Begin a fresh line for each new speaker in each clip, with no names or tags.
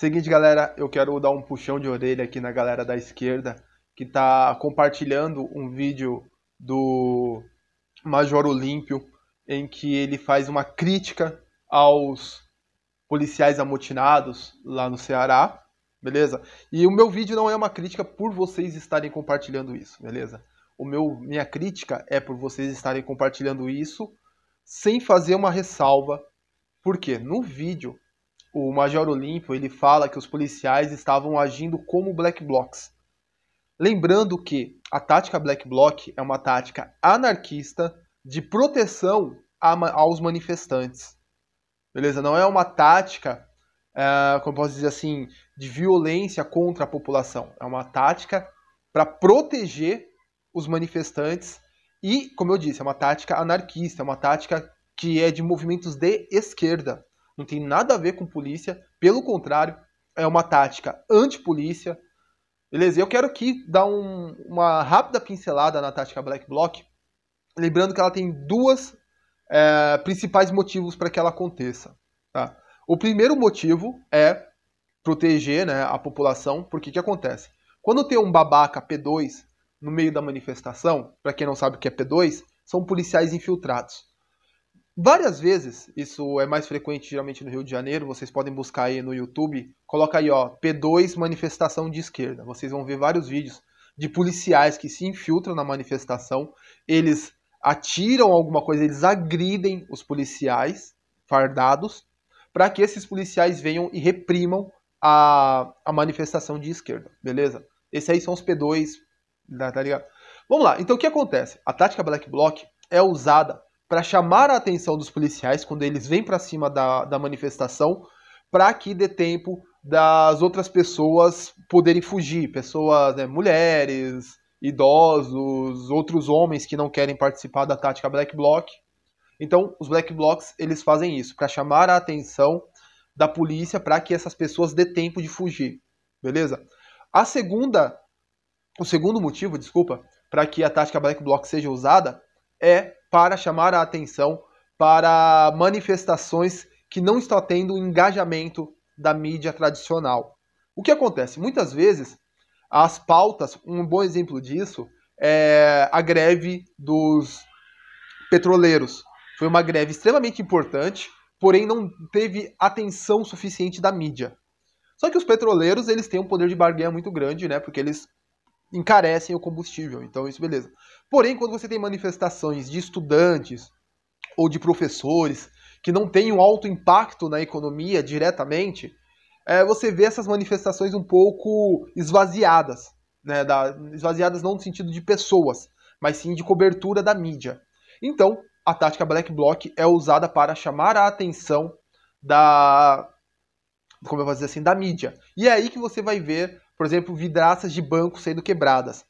Seguinte, galera, eu quero dar um puxão de orelha aqui na galera da esquerda que tá compartilhando um vídeo do Major Olímpio em que ele faz uma crítica aos policiais amotinados lá no Ceará, beleza? E o meu vídeo não é uma crítica por vocês estarem compartilhando isso, beleza? O meu minha crítica é por vocês estarem compartilhando isso sem fazer uma ressalva. Porque no vídeo o Major Olímpio ele fala que os policiais estavam agindo como black blocs. Lembrando que a tática black bloc é uma tática anarquista de proteção aos manifestantes. Beleza? Não é uma tática, é, como posso dizer assim, de violência contra a população. É uma tática para proteger os manifestantes e, como eu disse, é uma tática anarquista, é uma tática que é de movimentos de esquerda não tem nada a ver com polícia, pelo contrário, é uma tática anti-polícia. Beleza? Eu quero aqui dar um, uma rápida pincelada na tática Black Bloc, lembrando que ela tem duas é, principais motivos para que ela aconteça. Tá? O primeiro motivo é proteger né, a população, porque o que acontece? Quando tem um babaca P2 no meio da manifestação, para quem não sabe o que é P2, são policiais infiltrados. Várias vezes, isso é mais frequente geralmente no Rio de Janeiro, vocês podem buscar aí no YouTube, coloca aí ó, P2 manifestação de esquerda. Vocês vão ver vários vídeos de policiais que se infiltram na manifestação, eles atiram alguma coisa, eles agridem os policiais fardados para que esses policiais venham e reprimam a, a manifestação de esquerda, beleza? Esses aí são os P2, tá, tá ligado? Vamos lá, então o que acontece? A tática Black Bloc é usada para chamar a atenção dos policiais quando eles vêm para cima da, da manifestação, para que dê tempo das outras pessoas poderem fugir, pessoas, né, mulheres, idosos, outros homens que não querem participar da tática Black Bloc. Então, os Black Blocs, eles fazem isso para chamar a atenção da polícia para que essas pessoas dê tempo de fugir, beleza? A segunda, o segundo motivo, desculpa, para que a tática Black Bloc seja usada é para chamar a atenção para manifestações que não estão tendo engajamento da mídia tradicional. O que acontece? Muitas vezes as pautas, um bom exemplo disso é a greve dos petroleiros. Foi uma greve extremamente importante, porém não teve atenção suficiente da mídia. Só que os petroleiros, eles têm um poder de barganha muito grande, né? Porque eles encarecem o combustível. Então, isso beleza. Porém, quando você tem manifestações de estudantes ou de professores que não têm um alto impacto na economia diretamente, é, você vê essas manifestações um pouco esvaziadas. Né, da, esvaziadas não no sentido de pessoas, mas sim de cobertura da mídia. Então, a tática Black block é usada para chamar a atenção da como eu vou dizer assim, da mídia. E é aí que você vai ver por exemplo, vidraças de banco sendo quebradas.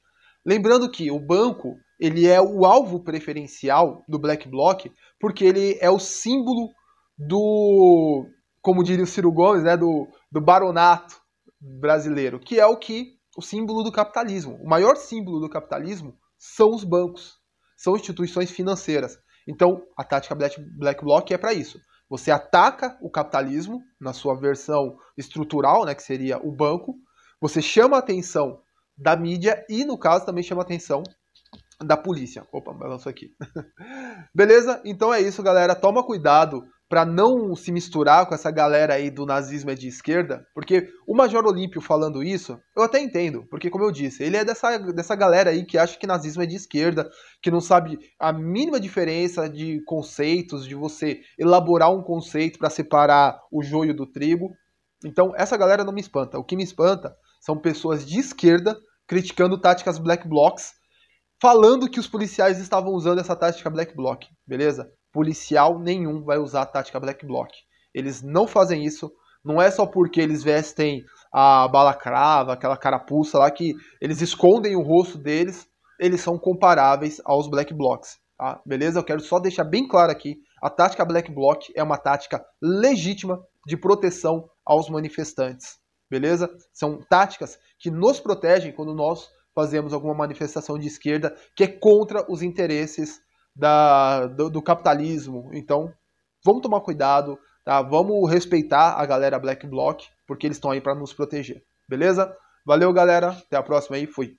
Lembrando que o banco ele é o alvo preferencial do Black Bloc, porque ele é o símbolo do, como diria o Ciro Gomes, né, do, do baronato brasileiro, que é o que o símbolo do capitalismo. O maior símbolo do capitalismo são os bancos, são instituições financeiras. Então, a tática Black Bloc é para isso. Você ataca o capitalismo na sua versão estrutural, né, que seria o banco, você chama a atenção da mídia e, no caso, também chama a atenção da polícia. Opa, balanço aqui. Beleza? Então é isso, galera. Toma cuidado para não se misturar com essa galera aí do nazismo é de esquerda, porque o Major Olímpio falando isso, eu até entendo, porque como eu disse, ele é dessa, dessa galera aí que acha que nazismo é de esquerda, que não sabe a mínima diferença de conceitos, de você elaborar um conceito para separar o joio do trigo. Então, essa galera não me espanta. O que me espanta são pessoas de esquerda criticando táticas black blocs, falando que os policiais estavam usando essa tática black bloc, beleza? Policial nenhum vai usar a tática black bloc. Eles não fazem isso. Não é só porque eles vestem a balacrava, aquela carapuça lá que eles escondem o rosto deles, eles são comparáveis aos black blocs, tá? Beleza? Eu quero só deixar bem claro aqui, a tática black bloc é uma tática legítima de proteção aos manifestantes beleza? São táticas que nos protegem quando nós fazemos alguma manifestação de esquerda que é contra os interesses da, do, do capitalismo. Então, vamos tomar cuidado, tá? Vamos respeitar a galera Black Bloc, porque eles estão aí para nos proteger, beleza? Valeu, galera. Até a próxima aí. Fui.